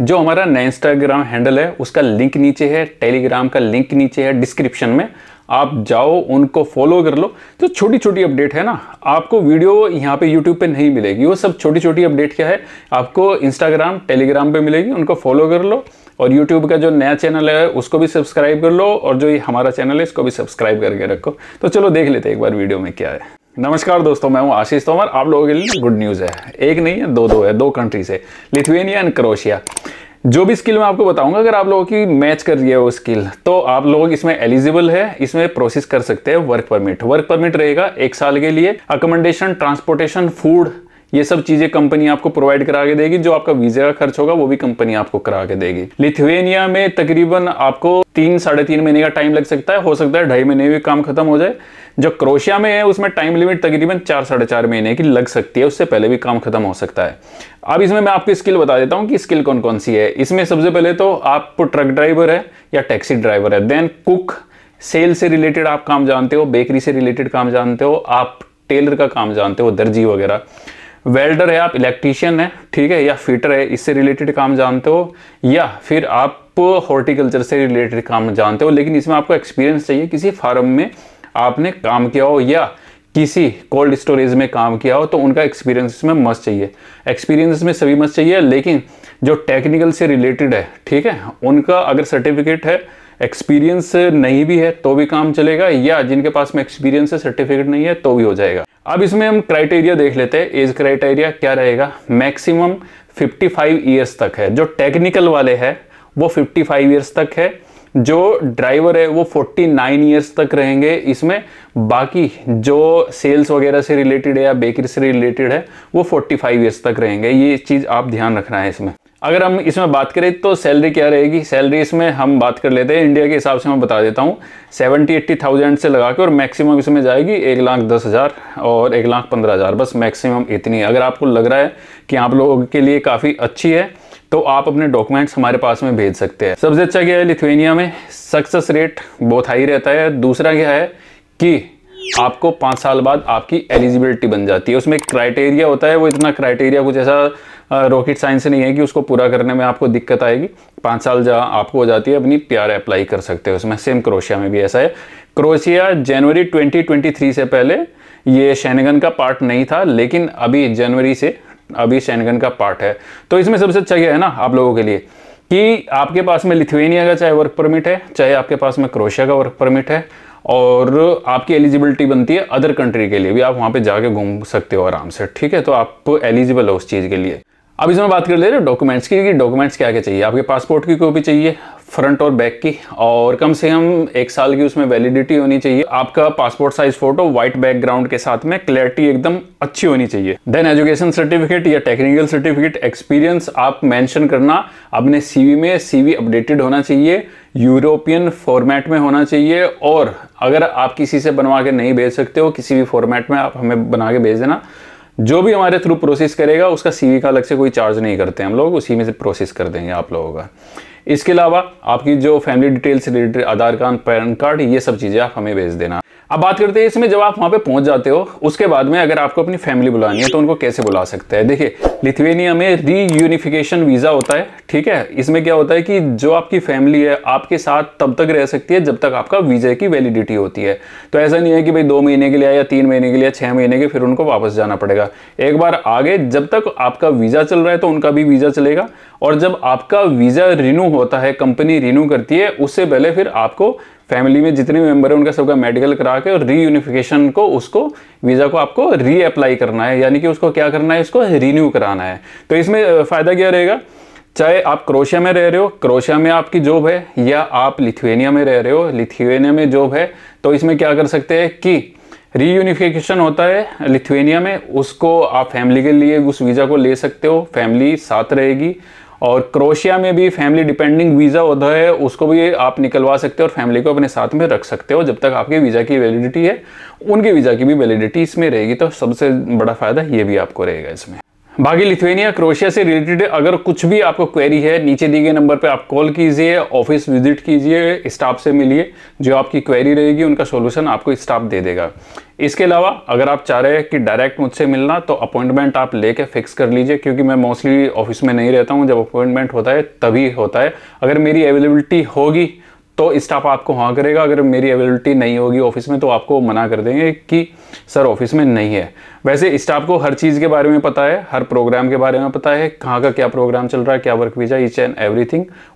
जो हमारा नया इंस्टाग्राम हैंडल है उसका लिंक नीचे है टेलीग्राम का लिंक नीचे है डिस्क्रिप्शन में आप जाओ उनको फॉलो कर लो तो छोटी छोटी अपडेट है ना आपको वीडियो यहाँ पे यूट्यूब पे नहीं मिलेगी वो सब छोटी छोटी अपडेट क्या है आपको इंस्टाग्राम टेलीग्राम पे मिलेगी उनको फॉलो कर लो और यूट्यूब का जो नया चैनल है उसको भी सब्सक्राइब कर लो और जो ये हमारा चैनल है इसको भी सब्सक्राइब करके रखो तो चलो देख लेते एक बार वीडियो में क्या है नमस्कार दोस्तों मैं हूं आशीष तोमर आप लोगों के लिए गुड न्यूज़ है एक नहीं है दो दो है दो कंट्री से लिथुएनिया एंड क्रोशिया जो भी स्किल मैं आपको बताऊंगा अगर आप लोगों की मैच कर रही है वो स्किल तो आप लोग इसमें एलिजिबल है इसमें प्रोसेस कर सकते हैं वर्क परमिट वर्क परमिट रहेगा एक साल के लिए अकोमोडेशन ट्रांसपोर्टेशन फूड ये सब चीज़ें कंपनी आपको प्रोवाइड करा के देगी जो आपका वीज़े का खर्च होगा वो भी कंपनी आपको करा के देगी लिथुएनिया में तकरीबन आपको तीन साढ़े तीन महीने का टाइम लग सकता है हो सकता है ढाई महीने भी काम खत्म हो जाए जो क्रोशिया में है उसमें टाइम लिमिट तकरीबन चार साढ़े चार महीने की लग सकती है उससे पहले भी काम खत्म हो सकता है अब इसमें मैं आपको स्किल बता देता हूँ कि स्किल कौन कौन सी है इसमें सबसे पहले तो आप ट्रक ड्राइवर है या टैक्सी ड्राइवर है देन कुक सेल से रिलेटेड आप काम जानते हो बेकरी से रिलेटेड काम जानते हो आप टेलर का काम जानते हो दर्जी वगैरह वेल्डर है आप इलेक्ट्रीशियन है ठीक है या फिटर है इससे रिलेटेड काम जानते हो या फिर आप हॉर्टिकल्चर से रिलेटेड काम जानते हो लेकिन इसमें आपको एक्सपीरियंस चाहिए किसी फार्म में आपने काम किया हो या किसी कोल्ड स्टोरेज में काम किया हो तो उनका एक्सपीरियंस इसमें मस्त चाहिए एक्सपीरियंस में सभी मस्त चाहिए लेकिन जो टेक्निकल से रिलेटेड है ठीक है उनका अगर सर्टिफिकेट है एक्सपीरियंस नहीं भी है तो भी काम चलेगा या जिनके पास में एक्सपीरियंस है सर्टिफिकेट नहीं है तो भी हो जाएगा अब इसमें हम क्राइटेरिया देख लेते हैं एज क्राइटेरिया क्या रहेगा मैक्सिमम 55 फाइव ईयर्स तक है जो टेक्निकल वाले हैं वो 55 फाइव ईयर्स तक है जो ड्राइवर है वो 49 नाइन ईयर्स तक रहेंगे इसमें बाकी जो सेल्स वगैरह से रिलेटेड है या बेकरी से रिलेटेड है वो 45 फाइव ईयर्स तक रहेंगे ये चीज़ आप ध्यान रखना है इसमें अगर हम इसमें बात करें तो सैलरी क्या रहेगी सैलरी इसमें हम बात कर लेते हैं इंडिया के हिसाब से मैं बता देता हूँ सेवेंटी एट्टी थाउजेंड से लगा के और मैक्सिमम इसमें जाएगी एक लाख दस हज़ार और एक लाख पंद्रह हज़ार बस मैक्सिमम इतनी है अगर आपको लग रहा है कि आप लोगों के लिए काफ़ी अच्छी है तो आप अपने डॉक्यूमेंट्स हमारे पास में भेज सकते हैं सबसे अच्छा क्या है लिथुनिया में सक्सेस रेट बहुत हाई रहता है दूसरा क्या है कि आपको पाँच साल बाद आपकी एलिजिबिलिटी बन जाती है उसमें क्राइटेरिया होता है वो इतना क्राइटेरिया कुछ ऐसा रॉकेट साइंस नहीं है कि उसको पूरा करने में आपको दिक्कत आएगी पाँच साल जहाँ आपको हो जाती है अपनी प्यार अप्लाई कर सकते हो उसमें सेम क्रोशिया में भी ऐसा है क्रोशिया जनवरी 2023 से पहले ये शैनगन का पार्ट नहीं था लेकिन अभी जनवरी से अभी शैनगन का पार्ट है तो इसमें सबसे अच्छा क्या है ना आप लोगों के लिए कि आपके पास में लिथुएनिया का चाहे वर्क परमिट है चाहे आपके पास में क्रोशिया का वर्क परमिट है और आपकी एलिजिबिलिटी बनती है अदर कंट्री के लिए भी आप वहां पे जाके घूम सकते हो आराम से ठीक है तो आप एलिजिबल हो उस चीज़ के लिए अब इसमें बात कर ले रहे हैं डॉक्यूमेंट्स की डॉक्यूमेंट्स क्या क्या चाहिए आपके पासपोर्ट की कॉपी चाहिए फ्रंट और बैक की और कम से कम एक साल की उसमें वैलिडिटी होनी चाहिए आपका passport size photo white background के साथ में क्लैरिटी एकदम अच्छी होनी चाहिए देन एजुकेशन सर्टिफिकेट या टेक्निकल सर्टिफिकेट एक्सपीरियंस आप मेंशन करना अपने सीवी में सीवी अपडेटेड होना चाहिए यूरोपियन फॉर्मेट में होना चाहिए और अगर आप किसी से बनवा के नहीं भेज सकते हो किसी भी फॉर्मेट में आप हमें बना के भेज देना जो भी हमारे थ्रू प्रोसेस करेगा उसका सीवी का अलग से कोई चार्ज नहीं करते हम लोग उसी में से प्रोसेस कर देंगे आप लोगों का इसके अलावा आपकी जो family details related Aadhaar card PAN card ये सब चीज़ें आप हमें भेज देना अब बात करते हैं इसमें जब आप वहां पे पहुंच जाते हो उसके बाद में अगर आपको अपनी फैमिली बुलानी है तो उनको कैसे बुला सकते हैं देखिए लिथुएनिया में री यूनिफिकेशन वीज़ा होता है ठीक है इसमें क्या होता है कि जो आपकी फैमिली है आपके साथ तब तक रह सकती है जब तक आपका वीज़ा की वैलिडिटी होती है तो ऐसा नहीं है कि भाई दो महीने के लिए या तीन महीने के लिए छह महीने के फिर उनको वापस जाना पड़ेगा एक बार आगे जब तक आपका वीज़ा चल रहा है तो उनका भी वीज़ा चलेगा और जब आपका वीज़ा रिन्यू होता है कंपनी रिन्यू करती है उससे पहले फिर आपको फैमिली में जितने भी मेंबर हैं उनका सबका मेडिकल करा के और रीयूनिफिकेशन को उसको वीज़ा को आपको रीअप्लाई करना है यानी कि उसको क्या करना है उसको रीन्यू कराना है तो इसमें फ़ायदा क्या रहेगा चाहे आप क्रोशिया में रह रहे हो क्रोशिया में आपकी जॉब है या आप लिथुएनिया में रह रहे हो लिथुएनिया में जॉब है तो इसमें क्या कर सकते हैं कि रीयूनिफिकेशन होता है लिथुएनिया में उसको आप फैमिली के लिए उस वीज़ा को ले सकते हो फैमिली साथ रहेगी और क्रोशिया में भी फैमिली डिपेंडिंग वीज़ा होता है उसको भी आप निकलवा सकते हो और फैमिली को अपने साथ में रख सकते हो जब तक आपके वीज़ा की वैलिडिटी है उनके वीज़ा की भी वैलिडिटी इसमें रहेगी तो सबसे बड़ा फ़ायदा ये भी आपको रहेगा इसमें बाकी लिथुनिया क्रोशिया से रिलेटेड अगर कुछ भी आपको क्वेरी है नीचे दिए गए नंबर पर आप कॉल कीजिए ऑफिस विजिट कीजिए स्टाफ से मिलिए जो आपकी क्वेरी रहेगी उनका सॉल्यूशन आपको स्टाफ दे देगा इसके अलावा अगर आप चाह रहे हैं कि डायरेक्ट मुझसे मिलना तो अपॉइंटमेंट आप लेके फिक्स कर लीजिए क्योंकि मैं मोस्टली ऑफिस में नहीं रहता हूँ जब अपॉइंटमेंट होता है तभी होता है अगर मेरी अवेलेबिलिटी होगी तो स्टाफ आपको हाँ करेगा अगर मेरी अवेलेबिलिटी नहीं होगी ऑफिस में तो आपको मना कर देंगे कि सर ऑफिस में नहीं है वैसे स्टाफ को हर चीज़ के बारे में पता है हर प्रोग्राम के बारे में पता है कहाँ का क्या प्रोग्राम चल रहा है क्या work visa each and every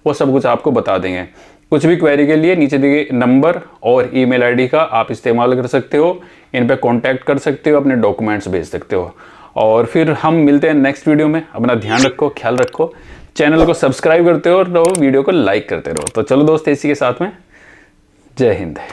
वो सब कुछ आपको बता देंगे कुछ भी क्वेरी के लिए नीचे दिए नंबर और ईमेल आईडी का आप इस्तेमाल कर सकते हो इन पर कॉन्टैक्ट कर सकते हो अपने डॉक्यूमेंट्स भेज सकते हो और फिर हम मिलते हैं नेक्स्ट वीडियो में अपना ध्यान रखो ख्याल रखो चैनल को सब्सक्राइब करते हो और वीडियो को लाइक करते रहो तो चलो दोस्त इसी के साथ में जय हिंद